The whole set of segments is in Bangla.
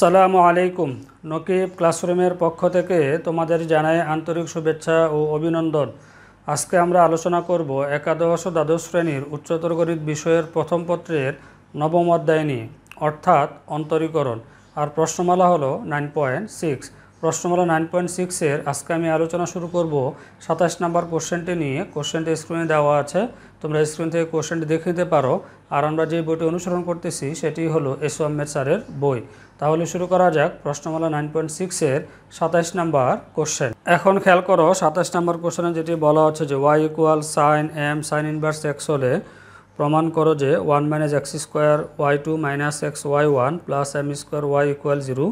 আসসালামু আলাইকুম নকিব ক্লাসরুমের পক্ষ থেকে তোমাদের জানায় আন্তরিক শুভেচ্ছা ও অভিনন্দন আজকে আমরা আলোচনা করব একাদশ ও দ্বাদশ শ্রেণীর উচ্চতর গণিত বিষয়ের প্রথম পত্রের নবম অধ্যায় নিয়ে অর্থাৎ অন্তরীকরণ আর প্রশ্নমালা হলো নাইন পয়েন্ট সিক্স প্রশ্নমালা নাইন পয়েন্ট সিক্সের আজকে আমি আলোচনা শুরু করব সাতাশ নম্বর কোশ্চেনটি নিয়ে কোশ্চেনটি স্ক্রিনে দেওয়া আছে তোমরা স্ক্রিন থেকে কোশ্চেনটি দেখে নিতে পারো আর আমরা যে বইটি অনুসরণ করতেছি সেটি হলো এসো আহমেদ স্যারের বই তাহলে শুরু করা যাক প্রশ্নমালা নাইন পয়েন্ট সিক্সের সাতাশ নাম্বার কোশ্চেন এখন খেয়াল করো সাতাশ নাম্বার কোশ্চেনে যেটি বলা হচ্ছে যে Y equal sine M sine inverse x হলে প্রমাণ করো যে one minus x square Y two minus x Y one plus M square Y equal zero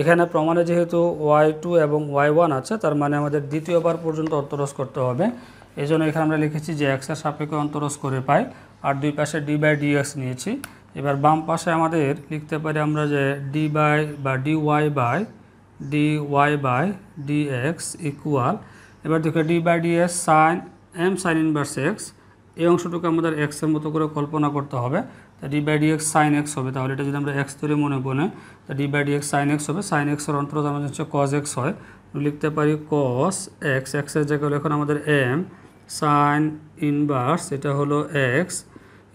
এখানে প্রমাণে যেহেতু ওয়াই টু এবং ওয়াই ওয়ান আছে তার মানে আমাদের দ্বিতীয়বার পর্যন্ত অর্থরস করতে হবে এই জন্য এখানে আমরা লিখেছি যে এক্সের সাপেক্ষে অন্তরস করে পাই আর দুই পাশে ডি বাই ডি এক্স নিয়েছি এবার বাম পাশে আমাদের লিখতে পারি আমরা যে ডি বাই বা D Y by D Y by D X equal এবার দেখো D by D X sine M sine inverse X এই অংশটুকু আমাদের এক্সের মতো করে কল্পনা করতে হবে তা D by D X sine X হবে তাহলে এটা যদি আমরা এক্স তৈরি মনে বনে তা D by D X sine X হবে সাইন এক্সের অন্তর্গত আমাদের হচ্ছে কজ এক্স হয় লিখতে পারি কস এক্স এক্সের জায়গায় এখন আমাদের এম সাইন ইনভার্স এটা হলো এক্স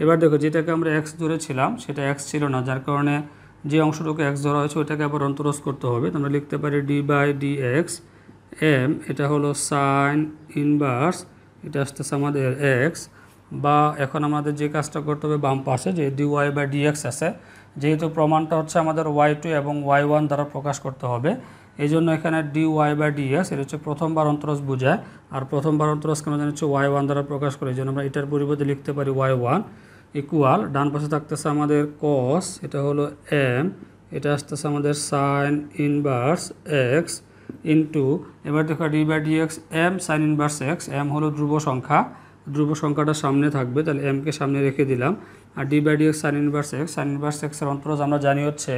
এবার দেখো যেটাকে আমরা এক্স ধরেছিলাম সেটা এক্স ছিল না যার কারণে যে অংশটুকু এক্স ধরা হয়েছে ওটাকে আবার অন্তরস করতে হবে আমরা লিখতে পারি D by D x M এটা হলো সাইন ইনভার্স এটা আসতেছে আমাদের এক্স বা এখন আমাদের যে কাজটা করতে হবে বাম পাশে যে D Y by D X আছে যেহেতু প্রমাণটা হচ্ছে আমাদের ওয়াই টু এবং ওয়াই ওয়ান দ্বারা প্রকাশ করতে হবে এই জন্য এখানে ডি ওয়াই বা এস এটা হচ্ছে প্রথমবার অন্তরস বোঝায় আর প্রথমবার অন্তরস আমরা জানি হচ্ছে ওয়াই ওয়ান দ্বারা প্রকাশ করে এই জন্য আমরা এটার পরিবর্তে লিখতে পারি ওয়াই ওয়ান ইকুয়াল ডান পাশে থাকতেছে আমাদের কস এটা হলো এম এটা আসতেছে আমাদের সাইন ইনভার্স এক্স ইন্টু এবার দেখো D by D x M sine inverse X M হলো ধ্রুব সংখ্যা ধ্রুব সংখ্যাটা সামনে থাকবে তাহলে এমকে সামনে রেখে দিলাম আর D by D sine inverse x sine inverse এক্সের অন্তরজ আমরা জানি হচ্ছে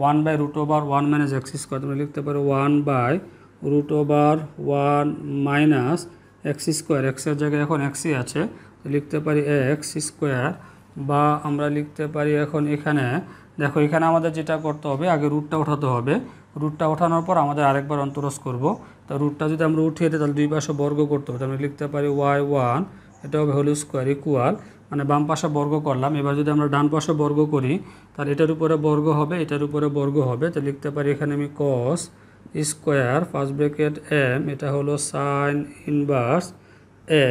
one by root over one minus x square তোমরা লিখতে পারো one by root over one minus x square এক্সের জায়গায় এখন এক্সই আছে লিখতে পারি এক্স স্কোয়ার বা আমরা লিখতে পারি এখন এখানে দেখো এখানে আমাদের যেটা করতে হবে আগে রুটটা ওঠাতে হবে রুটটা ওঠানোর পর আমাদের আরেকবার অন্তরস করব তো রুটটা যদি আমরা উঠিয়ে দিই তাহলে দুই পাশে বর্গ করতে হবে আমরা লিখতে পারি ওয়াই ওয়ান এটা হবে হোল স্কোয়ার ইকুয়াল মানে বাম পাশে বর্গ করলাম এবার যদি আমরা ডান পাশে বর্গ করি তাহলে এটার উপরে বর্গ হবে এটার উপরে বর্গ হবে তো লিখতে পারি এখানে আমি cos square first bracket M এটা হলো সাইন ইনভার্স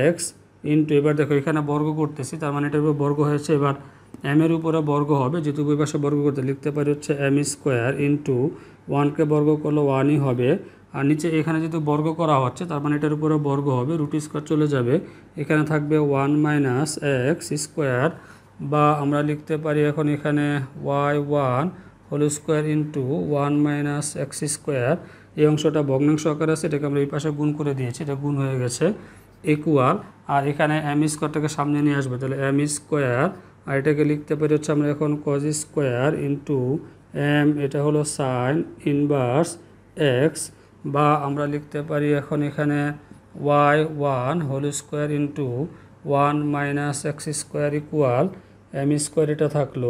এক্স ইন্টু এবার দেখো এখানে বর্গ করতেছি তার মানে এটার উপর বর্গ হয়েছে এবার এম এর উপরে বর্গ হবে যেহেতু বই পাশে বর্গ করতে লিখতে পারি হচ্ছে এম স্কোয়ার ইন্টু ওয়ানকে বর্গ করলে ওয়ানই হবে আর নিচে এখানে যেহেতু বর্গ করা হচ্ছে তার মানে এটার উপরে বর্গ হবে রুট স্কোয়ার চলে যাবে এখানে থাকবে ওয়ান মাইনাস এক্স স্কোয়ার বা আমরা লিখতে পারি এখন এখানে Y one whole square into one minus x square এই অংশটা ভগ্নাংশ আকারে আছে এটাকে আমরা এই পাশে গুণ করে দিয়েছি এটা গুণ হয়ে গেছে ইকুয়াল আর এখানে এম স্কোয়ারটাকে সামনে নিয়ে আসবে তাহলে এম স্কোয়ার আর এটাকে লিখতে পারি হচ্ছে আমরা এখন কজ স্কোয়ার ইন্টু এম এটা হলো সাইন ইনভার্স এক্স বা আমরা লিখতে পারি এখন এখানে Y one whole square into one minus x square equal M square এটা থাকলো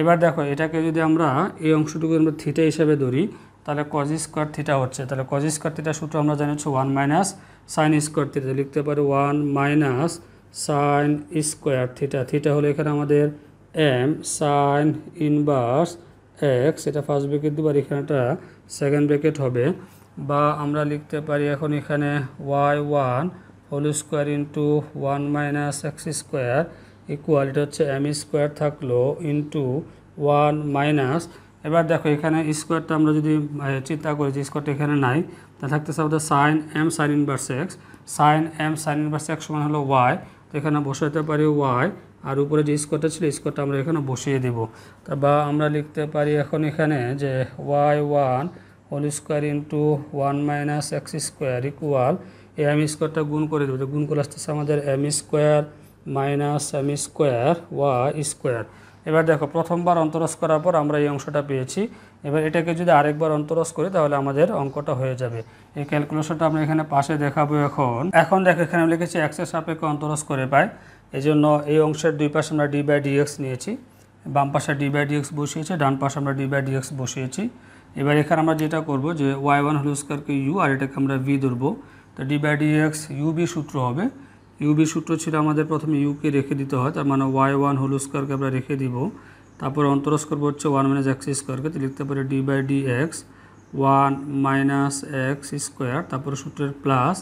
এবার দেখো এটাকে যদি আমরা এই অংশটুকু আমরা থিটা হিসেবে ধরি তাহলে কজ স্কোয়ার থিটা হচ্ছে তাহলে কজ স্কোয়ার থিটা সূত্র আমরা জানি হচ্ছে one minus sine square theta লিখতে পারি one minus sine square theta theta হলো এখানে আমাদের এম সাইন ইনভার্স এক্স এটা ফার্স্ট ব্রেকেট দিবার এখানে এখানেটা সেকেন্ড ব্রেকেট হবে বা আমরা লিখতে পারি এখন এখানে Y one whole square into one minus x square equal এটা হচ্ছে এম স্কোয়ার থাকলো ইন্টু ওয়ান মাইনাস এবার দেখো এখানে স্কোয়ারটা আমরা যদি চিন্তা করি যে স্কোয়ারটা এখানে নাই তা থাকতেছে আমাদের sine M sine inverse x sine M sine inverse x সমান হলো ওয়াই তো এখানে বসাতে পারি ওয়াই আর উপরে যে স্কোয়ারটা ছিল স্কোয়ারটা আমরা এখানে বসিয়ে দেব তা বা আমরা লিখতে পারি এখন এখানে যে y one whole square into one minus x square equal এই এম স্কোয়ারটা গুণ করে দেবো গুণ করে আসতেছে আমাদের m square minus m square y square এবার দেখো প্রথমবার অন্তরস করার পর আমরা এই অংশটা পেয়েছি এবার এটাকে যদি আরেকবার অন্তরস করি তাহলে আমাদের অঙ্কটা হয়ে যাবে এই ক্যালকুলেশনটা আমরা এখানে পাশে দেখাবো এখন এখন দেখো এখানে আমি লিখেছি এক্সের সাপেক্ষে অন্তরস করে পায় এই জন্য এই অংশের দুই পাশে আমরা ডি বাই ডিএক্স নিয়েছি বাম পাশে ডি বাই ডিএক্স বসিয়েছি ডান পাশে আমরা ডি বাই ডিএক্স বসিয়েছি এবার এখানে আমরা যেটা করব যে ওয়াই ওয়ান হোল স্কোয়ারকে ইউ আর এটাকে আমরা ভি ধরবো তো d by D x u v সূত্র হবে ইউবি সূত্র ছিল আমাদের প্রথমে ইউকে রেখে দিতে হয় তার মানে ওয়াই ওয়ান হোল স্কোয়ারকে আমরা রেখে দিব তারপর অন্তরস করবো হচ্ছে ওয়ান মাইনাস এক্স স্কোয়ারকে তো লিখতে পারি D by D x one minus x square তারপর সূত্রের প্লাস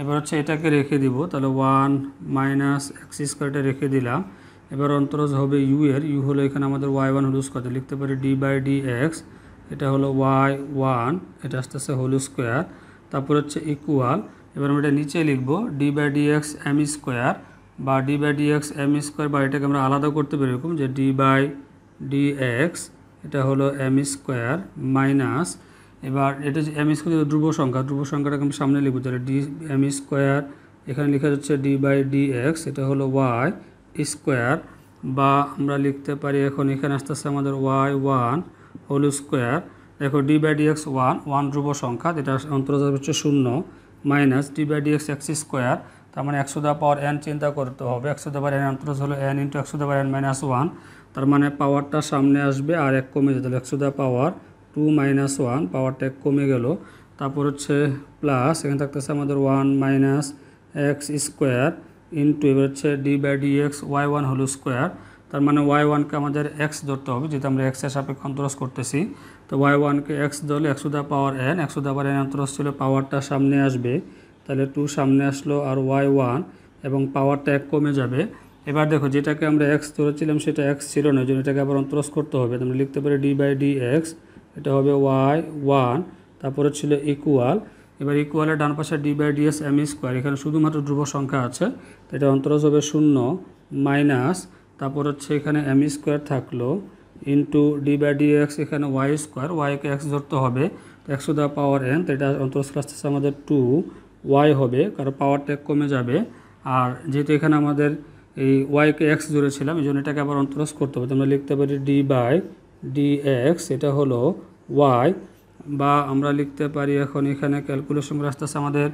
এবার হচ্ছে এটাকে রেখে দিব তাহলে ওয়ান মাইনাস এক্স স্কোয়ারটা রেখে দিলাম এবার অন্তরস হবে ইউ এর ইউ হলো এখানে আমাদের ওয়াই ওয়ান হোল স্কোয়ার লিখতে পারি ডি বাই ডি এক্স এটা হলো ওয়াই ওয়ান এটা আসতেছে হোল স্কোয়ার তারপর হচ্ছে ইকুয়াল এবার আমরা এটা নিচে লিখবো d by D x m square বা d by D x m square বা এটাকে আমরা আলাদা করতে পারি এরকম যে ডি বাই ডি এক্স এটা হলো এম স্কোয়ার মাইনাস এবার এটা যে এম স্কোয়ার ধ্রুব সংখ্যা ধ্রুব সংখ্যাটাকে আমি সামনে লিখবো তাহলে ডি এম স্কোয়ার এখানে লেখা যাচ্ছে ডি বাই ডি এক্স এটা হলো ওয়াই স্কোয়ার বা আমরা লিখতে পারি এখন এখানে আসতেছে আমাদের ওয়াই ওয়ান হোল স্কোয়ার দেখো D by d x one one ধ্রুব সংখ্যা যেটা অন্তর্জাত হচ্ছে শূন্য minus d by d x x square তার মানে একশো দা পাওয়ার এন চিন্তা করতে হবে একশো দা পাওয়ার এন অন্তর্জ হলো n into x the power n minus one তার মানে পাওয়ারটা সামনে আসবে আর এক কমে যেত x the power two minus one পাওয়ারটা এক কমে গেল তারপর হচ্ছে প্লাস এখানে থাকতেছে আমাদের one minus x square into এবার হচ্ছে d by D x Y one whole square তার মানে ওয়াই ওয়ানকে আমাদের এক্স ধরতে হবে যেহেতু আমরা এক্সের সাপেক্ষে অন্তরস করতেছি তো ওয়াই ওয়ানকে এক্স ধরলে একশো দা পাওয়ার এন একশো দা পাওয়ার এন অন্তরস ছিল পাওয়ারটা সামনে আসবে তাহলে টু সামনে আসলো আর ওয়াই ওয়ান এবং পাওয়ারটা এক কমে যাবে এবার দেখো যেটাকে আমরা এক্স ধরেছিলাম সেটা এক্স ছিল না জন্য এটাকে আবার অন্তরস করতে হবে আমরা লিখতে পারি ডি বাই ডি এক্স এটা হবে ওয়াই ওয়ান তারপরে ছিল ইকুয়াল এবার ইকুয়ালের ডান পাশে d by d x m square এখানে শুধুমাত্র ধ্রুব সংখ্যা আছে তো এটা অন্তরস হবে শূন্য মাইনাস তারপর হচ্ছে এখানে এম স্কোয়ার থাকলো into d by D x এখানে ওয়াই স্কোয়ার ওয়াইকে এক্স ধরতে হবে একশো দা পাওয়ার এন তো এটা অন্তরস্থ আসতেছে আমাদের টু ওয়াই হবে কারণ পাওয়ারটা কমে যাবে আর যেহেতু এখানে আমাদের এই ওয়াইকে এক্স ধরেছিলাম এই জন্য এটাকে আবার অন্তরস করতে হবে আমরা লিখতে পারি ডি বাই ডি এক্স এটা হলো ওয়াই বা আমরা লিখতে পারি এখন এখানে ক্যালকুলেশন করে আসতেছে আমাদের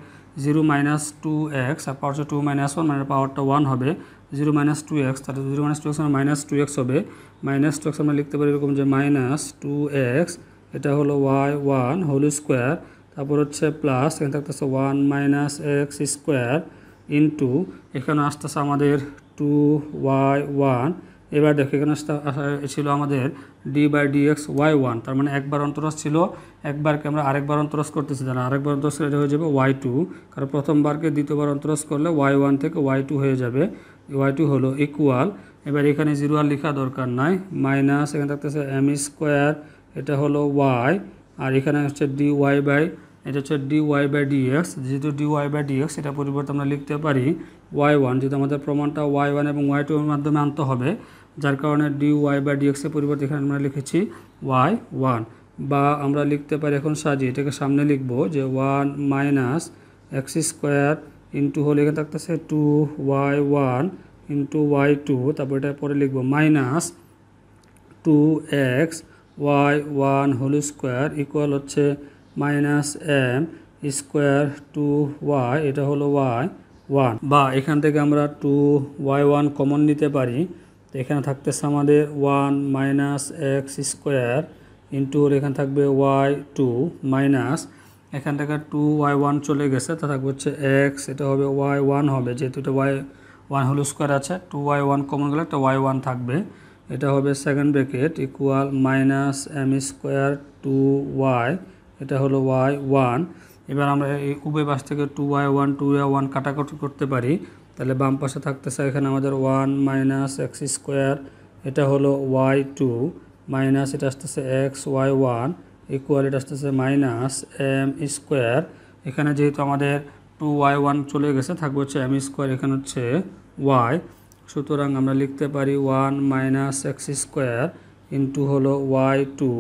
জিরো মাইনাস টু এক্স আর পাওয়ার টু মাইনাস ওয়ান মানে পাওয়ারটা ওয়ান হবে জিরো মাইনাস টু এক্স তাহলে জিরো মাইনাস টু এক্স মানে মাইনাস টু এক্স হবে মাইনাস টু এক্স আমরা লিখতে পারি এরকম যে মাইনাস টু এক্স এটা হলো ওয়াই ওয়ান হোল স্কোয়ার তারপর হচ্ছে প্লাস এখানে থাকতেছে one minus x square into এখানে আসতেছে আমাদের টু ওয়াই ওয়ান এবার দেখো এখানে আসতে ছিল আমাদের d by D x Y one তার মানে একবার অন্তরস ছিল একবারকে আমরা আরেকবার অন্তরস করতেছি তাহলে আরেকবার অন্তরস এটা হয়ে যাবে ওয়াই টু কারণ প্রথমবারকে দ্বিতীয়বার অন্তরস করলে ওয়াই ওয়ান থেকে ওয়াই টু হয়ে যাবে ওয়াইটি হলো ইকুয়াল এবার এখানে জিরো আর লেখা দরকার নাই মাইনাস এখানে থাকতেছে এম স্কোয়ার এটা হলো ওয়াই আর এখানে হচ্ছে ডি ওয়াই বাই এটা হচ্ছে ডি ওয়াই বাই ডিএক্স যেহেতু ডি ওয়াই বাই ডিএক্স এটা পরিবর্তে আমরা লিখতে পারি ওয়াই ওয়ান যেহেতু আমাদের প্রমাণটা ওয়াই ওয়ান এবং ওয়াই টু এর মাধ্যমে আনতে হবে যার কারণে ডি ওয়াই বাই ডিএক্সের পরিবর্তে এখানে আমরা লিখেছি ওয়াই ওয়ান বা আমরা লিখতে পারি এখন সাজিয়ে এটাকে সামনে লিখব যে one minus x square into হলে এখানে থাকতেছে two y one into y two তারপর এটা পরে লিখব minus two x Y one whole square equal হচ্ছে minus m square two y এটা হলো ওয়াই ওয়ান বা এখান থেকে আমরা টু ওয়াই ওয়ান কমন নিতে পারি তো এখানে থাকতেছে আমাদের ওয়ান মাইনাস এক্স স্কোয়ার ইন্টুর এখানে থাকবে ওয়াই টু মাইনাস এখান থেকে টু ওয়াই ওয়ান চলে গেছে তা থাকবে হচ্ছে এক্স এটা হবে ওয়াই ওয়ান হবে যেহেতু এটা ওয়াই ওয়ান হোল স্কোয়ার আছে টু ওয়াই ওয়ান কমন গেলে একটা ওয়াই ওয়ান থাকবে এটা হবে second bracket equal minus m square two y এটা হলো ওয়াই ওয়ান এবার আমরা এই উভয় পাশ থেকে two y one two y one কাটাকাটি করতে পারি তাহলে বাম পাশে থাকতেছে এখানে আমাদের ওয়ান মাইনাস এক্স স্কোয়ার এটা হলো ওয়াই টু মাইনাস এটা আসতেছে এক্স ওয়াই ওয়ান ইকুয়াল এটা আসতেছে মাইনাস এম স্কোয়ার এখানে যেহেতু আমাদের টু ওয়াই ওয়ান চলে গেছে থাকবে হচ্ছে এম স্কোয়ার এখানে হচ্ছে ওয়াই সুতরাং আমরা লিখতে পারি one minus x square into হলো y two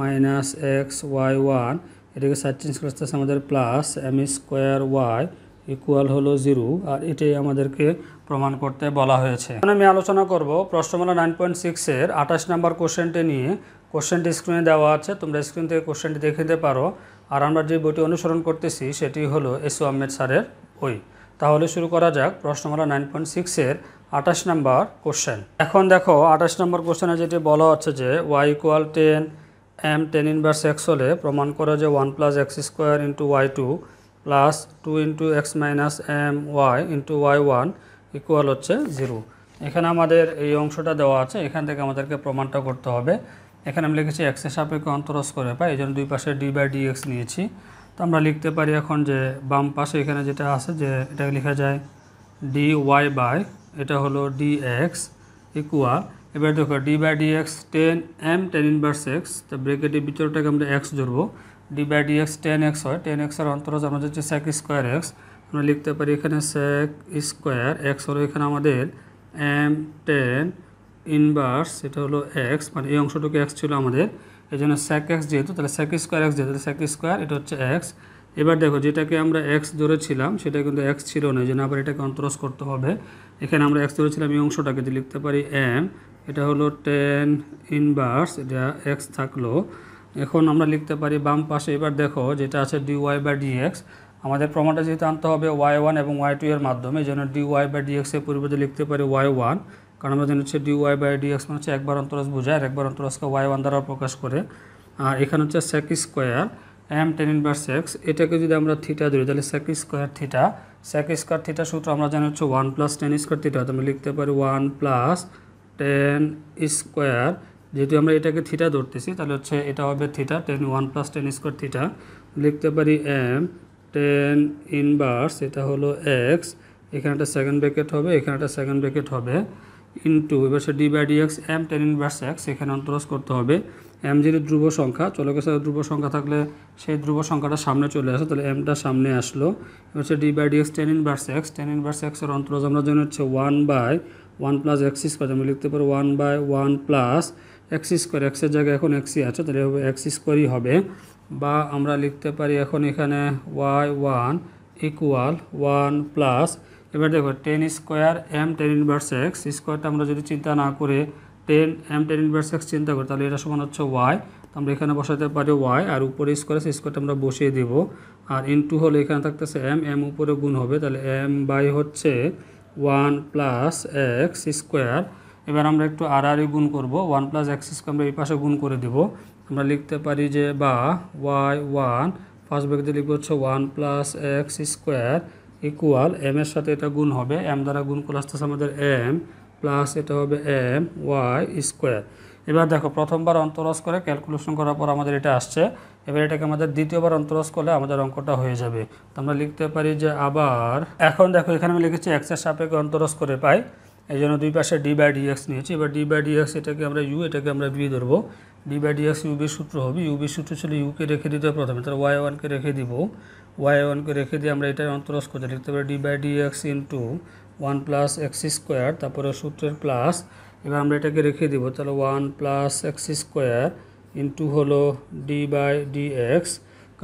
minus x Y one এটাকে সাত চেঞ্জ করতেছে আমাদের plus M square Y equal হলো জিরো আর এটাই আমাদেরকে প্রমাণ করতে বলা হয়েছে আমি আলোচনা করব প্রশ্নমালা নাইন পয়েন্ট সিক্সের আঠাশ নাম্বার কোশ্চেনটি নিয়ে কোশ্চেনটি স্ক্রিনে দেওয়া আছে তোমরা স্ক্রিন থেকে কোশ্চেনটি দেখে নিতে পারো আর আমরা যে বইটি অনুসরণ করতেছি সেটি হলো এসু আহমেদ স্যারের বই তাহলে শুরু করা যাক প্রশ্ন নম্বর নাইন পয়েন্ট সিক্সের আঠাশ নম্বর কোশ্চেন এখন দেখো আঠাশ নম্বর কোশ্চেনে যেটি বলা হচ্ছে যে Y equal tan m tan inverse x হলে প্রমাণ করো যে one plus x square into y two plus two into x minus m y into y one equal হচ্ছে জিরো এখানে আমাদের এই অংশটা দেওয়া আছে এখান থেকে আমাদেরকে প্রমাণটা করতে হবে এখানে আমি লিখেছি এক্সের সাপেক্ষে অন্তরস করে পাই এই জন্য দুই পাশে ডি বাই ডি এক্স নিয়েছি তো আমরা লিখতে পারি এখন যে বাম পাশে এখানে যেটা আছে যে এটা লেখা যায় ডি ওয়াই বাই এটা হলো ডি এক্স ইকুয়াল এবার দেখো D by D x tan m tan inverse x তো ব্রেকেটের ভিতরটাকে আমরা এক্স ধরব d by D x tan x হয় টেন এক্সের অন্তরস আমাদের হচ্ছে স্যাক স্কোয়ার এক্স আমরা লিখতে পারি এখানে স্যাক স্কোয়ার এক্স হলো এখানে আমাদের এম টেন ইনভার্স এটা হলো এক্স মানে এই অংশটুকু এক্স ছিল আমাদের এই জন্য স্যাক এক্স যেহেতু তাহলে স্যাক স্কোয়ার এক্স যেহেতু স্যাক স্কোয়ার এটা হচ্ছে এক্স এবার দেখো যেটাকে আমরা এক্স ধরেছিলাম সেটা কিন্তু এক্স ছিল না এই জন্য আবার এটাকে অন্তরস করতে হবে এখানে আমরা এক্স ধরেছিলাম এই অংশটাকে যদি লিখতে পারি এম এটা হলো টেন ইনভার্স এটা এক্স থাকলো এখন আমরা লিখতে পারি বাম পাশে এবার দেখো যেটা আছে d y by d x আমাদের প্রমাণটা যেহেতু আনতে হবে ওয়াই ওয়ান এবং ওয়াই টু এর মাধ্যমে এই জন্য ডি ওয়াই বা ডি এক্সের পরিবর্তে লিখতে পারি ওয়াই ওয়ান কারণ আমরা জানি হচ্ছে d Y by D x মানে হচ্ছে একবার অন্তরস বোঝায় আর একবার অন্তরসকে ওয়াই ওয়ান দ্বারা প্রকাশ করে আর এখানে হচ্ছে sec square m tan inverse x এটাকে যদি আমরা থিটা ধরি তাহলে sec square theta sec square theta সূত্র আমরা জানি হচ্ছে one plus tan square theta তো আমরা লিখতে পারি ওয়ান প্লাস টেন স্কোয়ার যেহেতু আমরা এটাকে থিটা ধরতেছি তাহলে হচ্ছে এটা হবে theta tan one plus tan square theta লিখতে পারি এম টেন ইনভার্স এটা হলো এক্স এখানে একটা সেকেন্ড ব্র্যাকেট হবে এখানে একটা সেকেন্ড ব্র্যাকেট হবে ইন্টু এবার সে d by D x m tan inverse x এখানে অন্তরস করতে হবে এম যেটা ধ্রুব সংখ্যা চলকের সাথে ধ্রুব সংখ্যা থাকলে সেই ধ্রুব সংখ্যাটা সামনে চলে আসে তাহলে এমটা সামনে আসলো এবার সে d by D x tan inverse x tan inverse এক্সের অন্তরজ আমরা জানি হচ্ছে one by one plus x square আমরা লিখতে পারি one by one plus x square এক্সের জায়গায় এখন এক্সই আছে তাহলে হবে এক্স স্কোয়ারই হবে বা আমরা লিখতে পারি এখন এখানে Y one equal one plus এবার দেখো tan square m tan inverse x স্কোয়ারটা আমরা যদি চিন্তা না করে tan m tan inverse x চিন্তা করি তাহলে এটা সমান হচ্ছে ওয়াই তো আমরা এখানে বসাতে পারি ওয়াই আর উপরে স্কোয়ার আছে স্কোয়ারটা আমরা বসিয়ে দেব আর ইনটু হলে এখানে থাকতেছে এম এম উপরে গুণ হবে তাহলে এম বাই হচ্ছে ওয়ান প্লাস এক্স স্কোয়ার এবার আমরা একটু আর আড়াআড়ি গুণ করবো ওয়ান প্লাস এক্স স্কোয়ার আমরা এই পাশে গুণ করে দেব আমরা লিখতে পারি যে বা ওয়াই ওয়ান ফার্স্ট ব্যাগ দিয়ে লিখবো হচ্ছে one plus x square equal m এর সাথে এটা গুণ হবে এম দ্বারা গুণ করে আসতেছে আমাদের এম প্লাস এটা হবে এম ওয়াই স্কোয়ার এবার দেখো প্রথমবার অন্তরস করে ক্যালকুলেশন করার পর আমাদের এটা আসছে এবার এটাকে আমাদের দ্বিতীয়বার অন্তরস করলে আমাদের অঙ্কটা হয়ে যাবে তো আমরা লিখতে পারি যে আবার এখন দেখো এখানে আমি লিখেছি এক্সের সাপেক্ষে অন্তরস করে পাই এই জন্য দুই পাশে ডি বাই ডিএক্স নিয়েছি এবার ডি বাই ডিএক্স এটাকে আমরা ইউ এটাকে আমরা বি ধরবো d by D x u v সূত্র হবে ইউবি সূত্র ছিল ইউকে রেখে দিতে হবে প্রথমে তাহলে ওয়াই ওয়ানকে রেখে দিব ওয়াই ওয়ানকে রেখে দিয়ে আমরা এটার অন্তরস করতে লিখতে পারি D by D x into one plus x square তারপরে সূত্রের প্লাস এবার আমরা এটাকে রেখে দিব তাহলে one plus x square into হলো ডি বাই ডি এক্স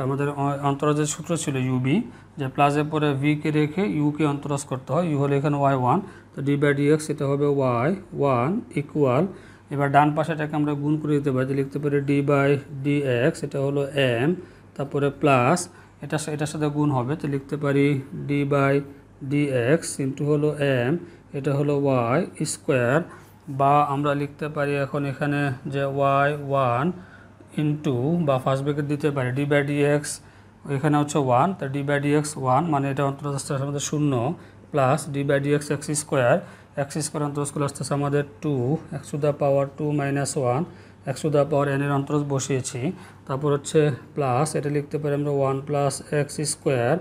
আমাদের অন্তরাজের সূত্র ছিল ইউবি যে প্লাসের পরে ভিকে রেখে ইউকে অন্তরাজ করতে হয় ইউ হলো এখানে ওয়াই ওয়ান তো ডি বাই ডি এক্স এটা হবে ওয়াই ওয়ান ইকুয়াল এবার ডান পাশেটাকে আমরা গুণ করে দিতে পারি লিখতে পারি ডি বাই ডি এক্স এটা হলো এম তারপরে প্লাস এটা এটার সাথে গুণ হবে তো লিখতে পারি D by D x into হলো এম এটা হলো ওয়াই স্কোয়ার বা আমরা লিখতে পারি এখন এখানে যে ওয়াই ওয়ান ইন্টু বা ফার্স্ট ব্রেকেট দিতে পারি ডি বাই ডি এক্স এখানে হচ্ছে ওয়ান তা D by D x one মানে এটা অন্তত মধ্যে শূন্য plus d by D x x square x square অন্তরস করলে আসতেছে আমাদের two x to the power two minus one x the the power এনের অন্তরস বসিয়েছি তারপর হচ্ছে প্লাস এটা লিখতে পারি আমরা one plus x square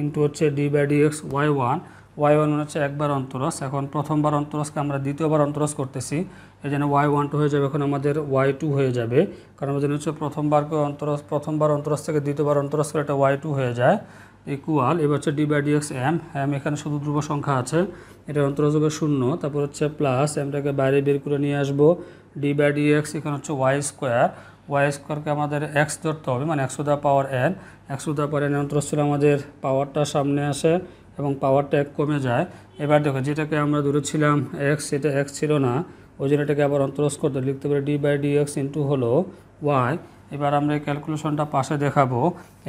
into হচ্ছে d by D x Y one y one মানে হচ্ছে একবার অন্তরস এখন প্রথমবার অন্তরসকে আমরা দ্বিতীয়বার অন্তরস করতেছি এই জন্য ওয়াই ওয়ান টু হয়ে যাবে এখন আমাদের ওয়াই টু হয়ে যাবে কারণ আমাদের হচ্ছে প্রথমবারকে অন্তরস প্রথমবার অন্তরস থেকে দ্বিতীয়বার অন্তরস করে এটা ওয়াই টু হয়ে যায় ইকুয়াল এবার হচ্ছে d by d x m m এখানে শুধু ধ্রুব সংখ্যা আছে এটা অন্তরযোগে শূন্য তারপর হচ্ছে প্লাস এমটাকে বাইরে বের করে নিয়ে আসবো ডি বাই ডিএক্স এখানে হচ্ছে ওয়াই স্কোয়ার ওয়াই স্কোয়ারকে আমাদের এক্স ধরতে হবে মানে একশো দা পাওয়ার এন একশো দা পাওয়ার এন অন্তরস্থল আমাদের পাওয়ারটা সামনে আসে এবং পাওয়ারটা এক কমে যায় এবার দেখো যেটাকে আমরা ধরেছিলাম এক্স সেটা এক্স ছিল না ওই জন্য এটাকে আবার অন্তরস করতে লিখতে পারি D by D x into হলো ওয়াই এবার আমরা এই ক্যালকুলেশনটা পাশে দেখাবো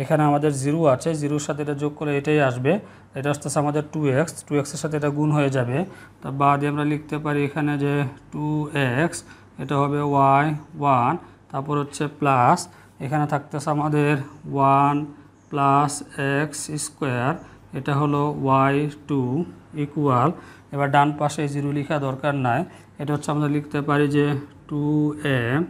এখানে আমাদের জিরো আছে জিরোর সাথে এটা যোগ করে এটাই আসবে এটা আসতেছে আমাদের টু এক্স টু এক্সের সাথে এটা গুণ হয়ে যাবে তা বাদে আমরা লিখতে পারি এখানে যে টু এক্স এটা হবে ওয়াই ওয়ান তারপর হচ্ছে প্লাস এখানে থাকতেছে আমাদের ওয়ান প্লাস এক্স স্কোয়ার এটা হলো ওয়াই টু ইকুয়াল এবার ডান পাশে জিরো লেখা দরকার নাই এটা হচ্ছে আমরা লিখতে পারি যে টু এম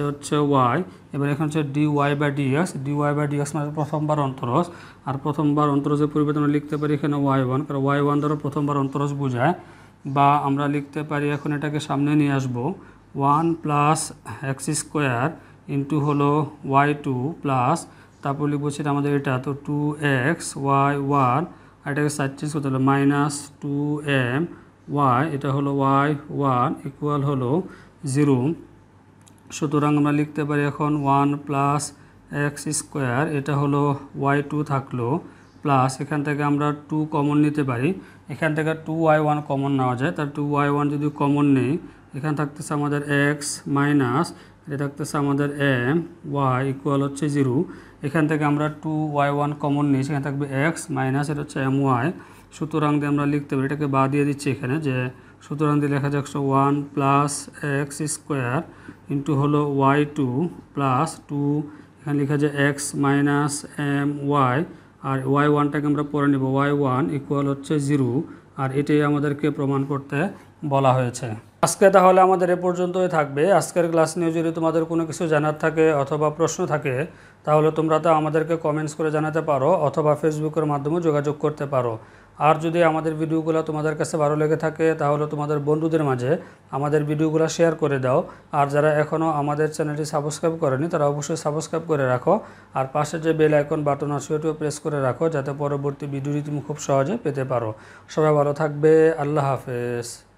এটা হচ্ছে ওয়াই এবার এখন হচ্ছে d y by x d y by d x মানে প্রথমবার অন্তরস আর প্রথমবার অন্তরসের পরিবর্তন আমরা লিখতে পারি এখানে ওয়াই ওয়ান কারণ ওয়াই ওয়ান ধরো প্রথমবার অন্তরস বোঝায় বা আমরা লিখতে পারি এখন এটাকে সামনে নিয়ে আসব one plus x square into হলো ওয়াই টু প্লাস তারপর লিখবো সেটা আমাদের এটা তো টু এক্স ওয়াই ওয়ান আর এটাকে সাইড চেঞ্জ করতে হলো মাইনাস টু এম ওয়াই এটা হলো ওয়াই ওয়ান ইকুয়াল হলো জিরো সুতরাং আমরা লিখতে পারি এখন ওয়ান প্লাস এক্স স্কোয়ার এটা হলো ওয়াই টু থাকলো প্লাস এখান থেকে আমরা টু কমন নিতে পারি এখান থেকে টু ওয়াই ওয়ান কমন নেওয়া যায় তার টু ওয়াই ওয়ান যদি কমন নেই এখানে থাকতেছে আমাদের এক্স মাইনাস এটা থাকতেছে আমাদের এম ওয়াই ইকুয়াল হচ্ছে জিরো এখান থেকে আমরা টু ওয়াই ওয়ান কমন নিই সেখানে থাকবে এক্স মাইনাস এটা হচ্ছে এম ওয়াই সুতরাং দিয়ে আমরা লিখতে পারি এটাকে বা দিয়ে দিচ্ছি এখানে যে সুতরাং দিয়ে লেখা যাচ্ছে one plus x square into হলো ওয়াই টু প্লাস টু এখানে লেখা যায় এক্স মাইনাস এম ওয়াই আর ওয়াই ওয়ানটাকে আমরা পরে নেব ওয়াই ওয়ান ইকুয়াল হচ্ছে জিরো আর এটাই আমাদেরকে প্রমাণ করতে বলা হয়েছে আজকে তাহলে আমাদের এ পর্যন্তই থাকবে আজকের ক্লাস নিয়ে যদি তোমাদের কোনো কিছু জানার থাকে অথবা প্রশ্ন থাকে তাহলে তোমরা তা আমাদেরকে কমেন্টস করে জানাতে পারো অথবা ফেসবুকের মাধ্যমে যোগাযোগ করতে পারো আর যদি আমাদের ভিডিওগুলো তোমাদের কাছে ভালো লেগে থাকে তাহলে তোমাদের বন্ধুদের মাঝে আমাদের ভিডিওগুলো শেয়ার করে দাও আর যারা এখনও আমাদের চ্যানেলটি সাবস্ক্রাইব করেনি তারা অবশ্যই সাবস্ক্রাইব করে রাখো আর পাশে যে বেল আইকন বাটন আছে ওটিও প্রেস করে রাখো যাতে পরবর্তী ভিডিওটি তুমি খুব সহজে পেতে পারো সবাই ভালো থাকবে আল্লাহ হাফেজ